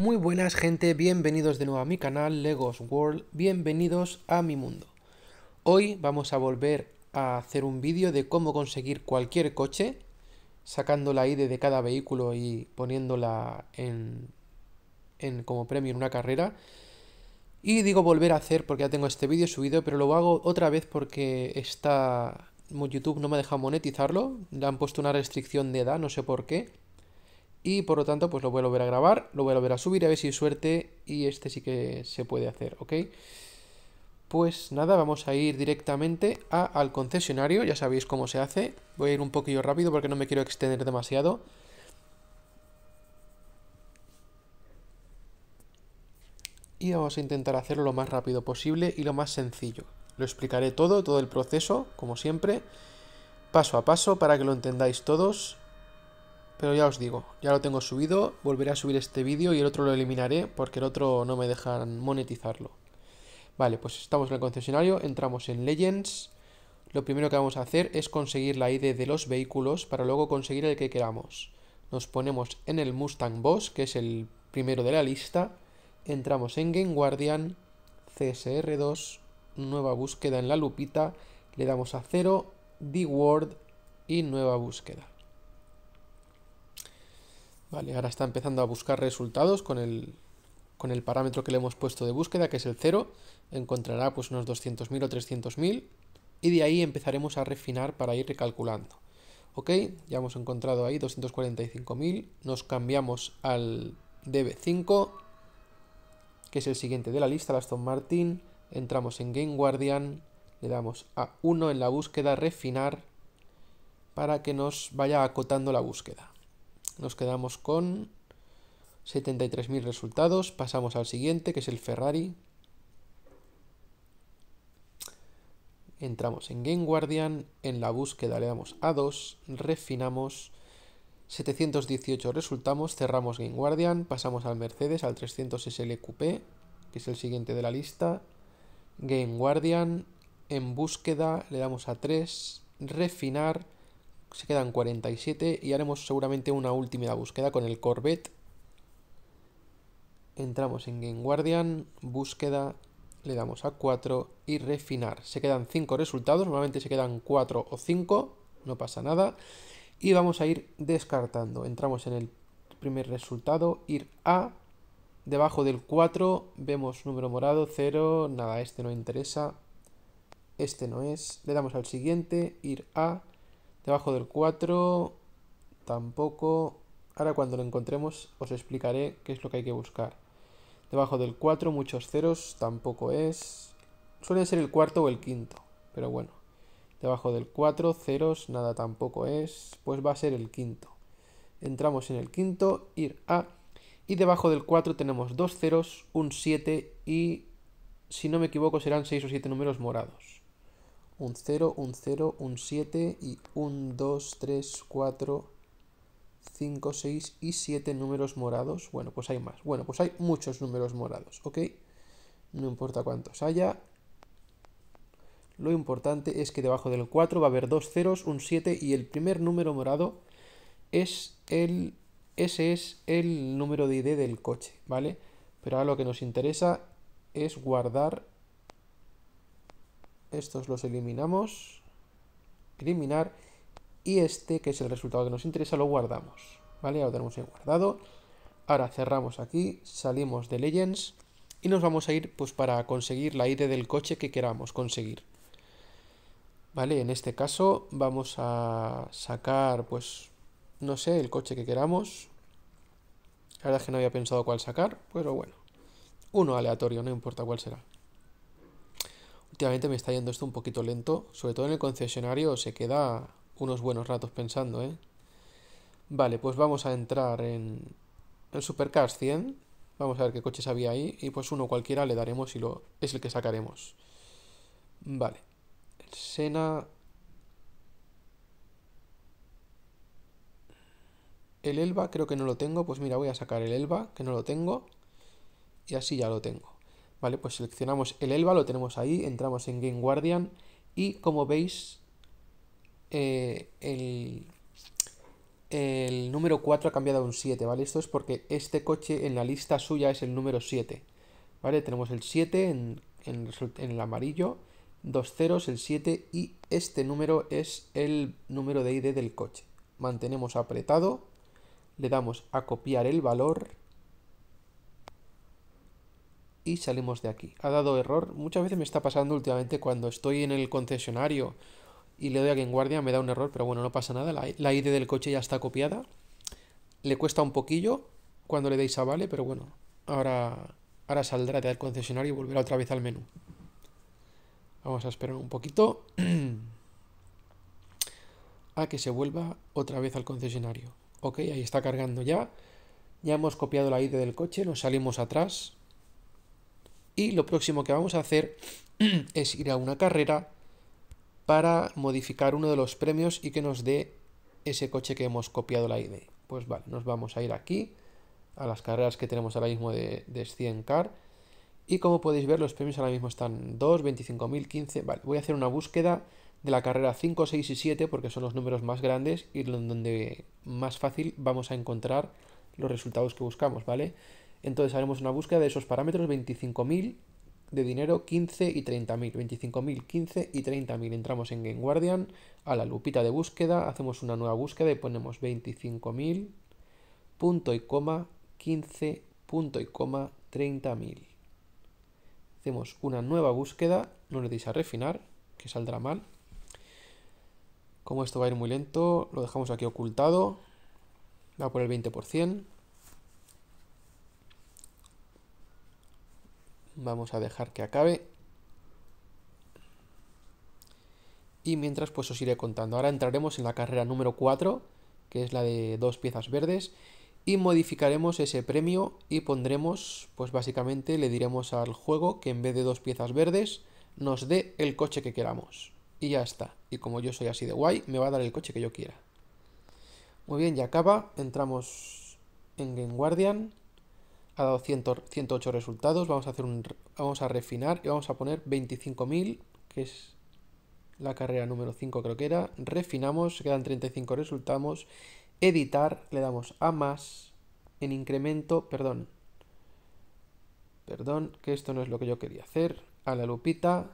Muy buenas gente, bienvenidos de nuevo a mi canal Legos World, bienvenidos a mi mundo. Hoy vamos a volver a hacer un vídeo de cómo conseguir cualquier coche, sacando la ID de cada vehículo y poniéndola en, como premio en una carrera. Y digo volver a hacer porque ya tengo este vídeo subido, pero lo hago otra vez porque está... YouTube no me ha dejado monetizarlo, le han puesto una restricción de edad, no sé por qué, y por lo tanto pues lo vuelvo a volver a grabar, lo vuelvo a volver a subir a ver si hay suerte y este sí que se puede hacer, ¿ok? Pues nada, vamos a ir directamente a, al concesionario, ya sabéis cómo se hace. Voy a ir un poquillo rápido porque no me quiero extender demasiado. Y vamos a intentar hacerlo lo más rápido posible y lo más sencillo. Lo explicaré todo, todo el proceso, como siempre, paso a paso para que lo entendáis todos pero ya os digo, ya lo tengo subido, volveré a subir este vídeo y el otro lo eliminaré porque el otro no me dejan monetizarlo. Vale, pues estamos en el concesionario, entramos en Legends. Lo primero que vamos a hacer es conseguir la ID de los vehículos para luego conseguir el que queramos. Nos ponemos en el Mustang Boss, que es el primero de la lista. Entramos en Game Guardian, CSR2, nueva búsqueda en la lupita. Le damos a cero D-Word y nueva búsqueda ahora está empezando a buscar resultados con el, parámetro que le hemos puesto de búsqueda, que es el 0. Encontrará pues unos 200.000 o 300.000 y de ahí empezaremos a refinar para ir recalculando. Ok, ya hemos encontrado ahí 245.000, nos cambiamos al DB5, que es el siguiente de la lista, el Aston Martin, entramos en Game Guardian, le damos a 1 en la búsqueda, refinar, para que nos vaya acotando la búsqueda. Nos quedamos con 73.000 resultados. Pasamos al siguiente, que es el Ferrari. Entramos en Game Guardian, en la búsqueda le damos a 2, refinamos, 718 resultamos, cerramos Game Guardian, pasamos al Mercedes, al 300 SLQP, que es el siguiente de la lista, Game Guardian, en búsqueda le damos a 3, refinar, se quedan 47 y haremos seguramente una última búsqueda con el Corvette. Entramos en Game Guardian, búsqueda, le damos a 4 y refinar. Se quedan 5 resultados, normalmente se quedan 4 o 5, no pasa nada. Y vamos a ir descartando. Entramos en el primer resultado, ir a, debajo del 4 vemos número morado, 0, nada, este no interesa, este no es. Le damos al siguiente, ir a, Debajo del 4 tampoco. Ahora cuando lo encontremos os explicaré qué es lo que hay que buscar. Debajo del 4 muchos ceros tampoco es. suelen ser el cuarto o el quinto, pero bueno. Debajo del 4 ceros nada tampoco es, pues va a ser el quinto. Entramos en el quinto, ir a. Y debajo del 4 tenemos dos ceros, un 7 y, si no me equivoco, serán 6 o 7 números morados un 0, un 0, un 7 y 1, 2, 3, 4, 5, 6 y 7 números morados. Bueno, pues hay más. Bueno, pues hay muchos números morados, ¿ok? No importa cuántos haya. Lo importante es que debajo del 4 va a haber dos ceros, un 7 y el primer número morado es el... Ese es el número de ID del coche, ¿vale? Pero ahora lo que nos interesa es guardar estos los eliminamos. Eliminar. Y este, que es el resultado que nos interesa, lo guardamos. ¿Vale? Ya lo tenemos guardado. Ahora cerramos aquí, salimos de Legends y nos vamos a ir pues para conseguir la ID del coche que queramos conseguir. ¿Vale? En este caso vamos a sacar pues no sé, el coche que queramos. La verdad es que no había pensado cuál sacar, pero bueno. Uno aleatorio, no importa cuál será últimamente me está yendo esto un poquito lento. Sobre todo en el concesionario se queda unos buenos ratos pensando, ¿eh? Vale, pues vamos a entrar en, el Supercars 100. Vamos a ver qué coches había ahí. Y pues uno cualquiera le daremos y lo, es el que sacaremos. Vale. Sena... El Elba creo que no lo tengo. Pues mira, voy a sacar el Elba, que no lo tengo. Y así ya lo tengo. Vale, pues seleccionamos el Elba, lo tenemos ahí, entramos en Game Guardian y como veis eh, el, el número 4 ha cambiado a un 7, ¿vale? Esto es porque este coche en la lista suya es el número 7, ¿vale? Tenemos el 7 en, el amarillo, dos ceros, el 7 y este número es el número de ID del coche. Mantenemos apretado, le damos a copiar el valor y salimos de aquí. Ha dado error. Muchas veces me está pasando últimamente cuando estoy en el concesionario y le doy a en guardia, me da un error, pero bueno, no pasa nada. La, ID del coche ya está copiada. Le cuesta un poquillo cuando le deis a vale, pero bueno, ahora, ahora saldrá del concesionario y volverá otra vez al menú. Vamos a esperar un poquito a que se vuelva otra vez al concesionario. Ok, ahí está cargando ya. Ya hemos copiado la ID del coche, nos salimos atrás. Y lo próximo que vamos a hacer es ir a una carrera para modificar uno de los premios y que nos dé ese coche que hemos copiado la ID. Pues vale, nos vamos a ir aquí, a las carreras que tenemos ahora mismo de, de 100 car. Y como podéis ver, los premios ahora mismo están 2, 25.000, 15... Vale, voy a hacer una búsqueda de la carrera 5, 6 y 7 porque son los números más grandes y donde más fácil vamos a encontrar los resultados que buscamos, ¿vale? vale entonces haremos una búsqueda de esos parámetros 25.000 de dinero 15 y 30.000, 25.000, 15 y 30.000. Entramos en Game Guardian, a la lupita de búsqueda, hacemos una nueva búsqueda y ponemos 25.000, punto y coma, 15, punto y coma, 30.000. Hacemos una nueva búsqueda, no le deis a refinar, que saldrá mal. Como esto va a ir muy lento, lo dejamos aquí ocultado, va por el 20%. Vamos a dejar que acabe. Y mientras pues os iré contando. Ahora entraremos en la carrera número 4, que es la de dos piezas verdes. Y modificaremos ese premio y pondremos, pues básicamente le diremos al juego que en vez de dos piezas verdes nos dé el coche que queramos. Y ya está. Y como yo soy así de guay, me va a dar el coche que yo quiera. Muy bien, ya acaba. Entramos en Game Guardian ha dado 108 resultados. Vamos a, hacer un, vamos a refinar y vamos a poner 25.000, que es la carrera número 5 creo que era. Refinamos, quedan 35 resultados. Editar, le damos a más, en incremento, perdón. Perdón, que esto no es lo que yo quería hacer. A la lupita.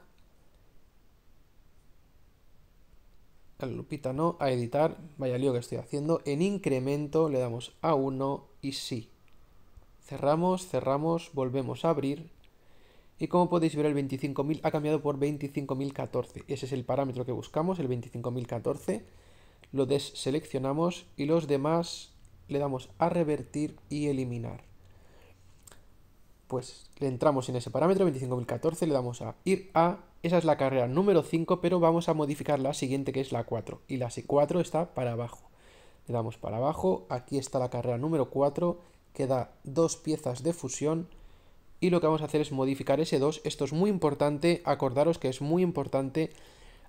A la lupita no, a editar. Vaya lío que estoy haciendo. En incremento le damos a 1 y sí. Cerramos, cerramos, volvemos a abrir. Y como podéis ver, el 25.000 ha cambiado por 25.014. Ese es el parámetro que buscamos, el 25.014. Lo deseleccionamos y los demás le damos a revertir y eliminar. Pues le entramos en ese parámetro, 25.014, le damos a ir a... Esa es la carrera número 5, pero vamos a modificar la siguiente que es la 4. Y la 4 está para abajo. Le damos para abajo, aquí está la carrera número 4 queda dos piezas de fusión y lo que vamos a hacer es modificar ese 2. Esto es muy importante, acordaros que es muy importante.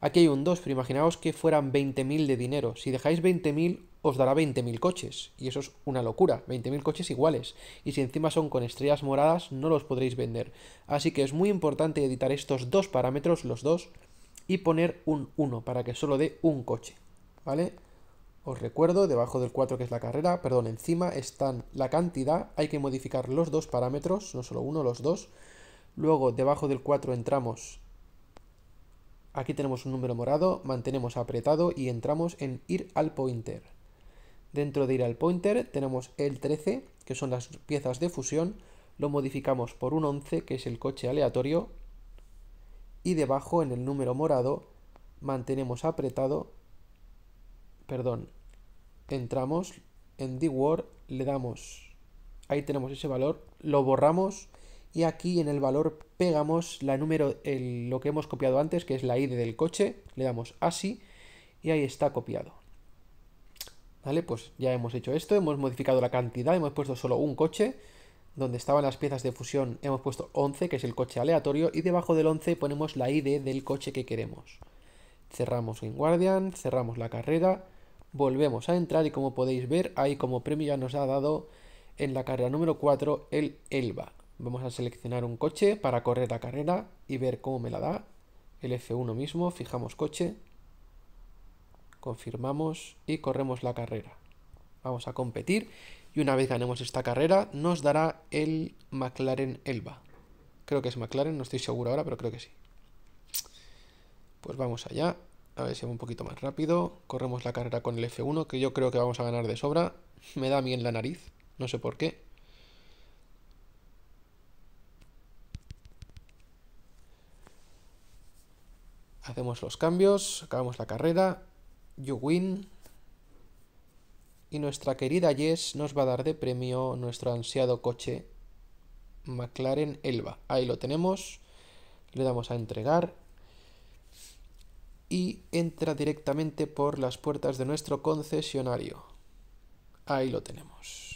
Aquí hay un 2, pero imaginaos que fueran 20.000 de dinero. Si dejáis 20.000, os dará 20.000 coches. Y eso es una locura, 20.000 coches iguales. Y si encima son con estrellas moradas, no los podréis vender. Así que es muy importante editar estos dos parámetros, los dos, y poner un 1 para que solo dé un coche. ¿Vale? Os recuerdo, debajo del 4 que es la carrera, perdón, encima están la cantidad, hay que modificar los dos parámetros, no solo uno, los dos. Luego, debajo del 4 entramos, aquí tenemos un número morado, mantenemos apretado y entramos en ir al pointer. Dentro de ir al pointer tenemos el 13, que son las piezas de fusión, lo modificamos por un 11, que es el coche aleatorio, y debajo en el número morado mantenemos apretado perdón, entramos en dWord, le damos, ahí tenemos ese valor, lo borramos y aquí en el valor pegamos la número, lo que hemos copiado antes, que es la ID del coche, le damos así y ahí está copiado. Vale, pues ya hemos hecho esto, hemos modificado la cantidad, hemos puesto solo un coche, donde estaban las piezas de fusión hemos puesto 11, que es el coche aleatorio, y debajo del 11 ponemos la ID del coche que queremos. Cerramos en Guardian, cerramos la carrera, volvemos a entrar y como podéis ver, ahí como premio ya nos ha dado en la carrera número 4 el Elba. Vamos a seleccionar un coche para correr la carrera y ver cómo me la da. El F1 mismo, fijamos coche, confirmamos y corremos la carrera. Vamos a competir y una vez ganemos esta carrera nos dará el McLaren Elba. Creo que es McLaren, no estoy seguro ahora, pero creo que sí. Pues vamos allá. A ver si va un poquito más rápido. Corremos la carrera con el F1, que yo creo que vamos a ganar de sobra. Me da en la nariz, no sé por qué. Hacemos los cambios, acabamos la carrera. You win. Y nuestra querida Jess nos va a dar de premio nuestro ansiado coche McLaren Elba. Ahí lo tenemos. Le damos a entregar y entra directamente por las puertas de nuestro concesionario. Ahí lo tenemos.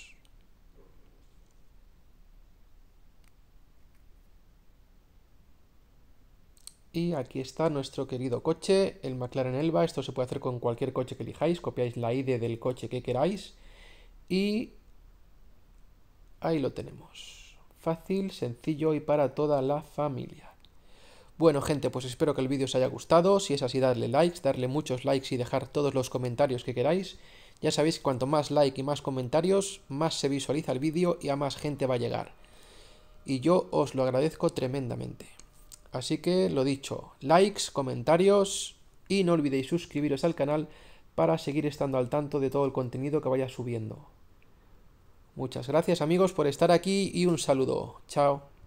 Y aquí está nuestro querido coche, el McLaren Elba. Esto se puede hacer con cualquier coche que elijáis. Copiáis la ID del coche que queráis. Y ahí lo tenemos. Fácil, sencillo y para toda la familia. Bueno gente, pues espero que el vídeo os haya gustado, si es así darle likes, darle muchos likes y dejar todos los comentarios que queráis. Ya sabéis que cuanto más like y más comentarios, más se visualiza el vídeo y a más gente va a llegar. Y yo os lo agradezco tremendamente. Así que lo dicho, likes, comentarios y no olvidéis suscribiros al canal para seguir estando al tanto de todo el contenido que vaya subiendo. Muchas gracias amigos por estar aquí y un saludo. Chao.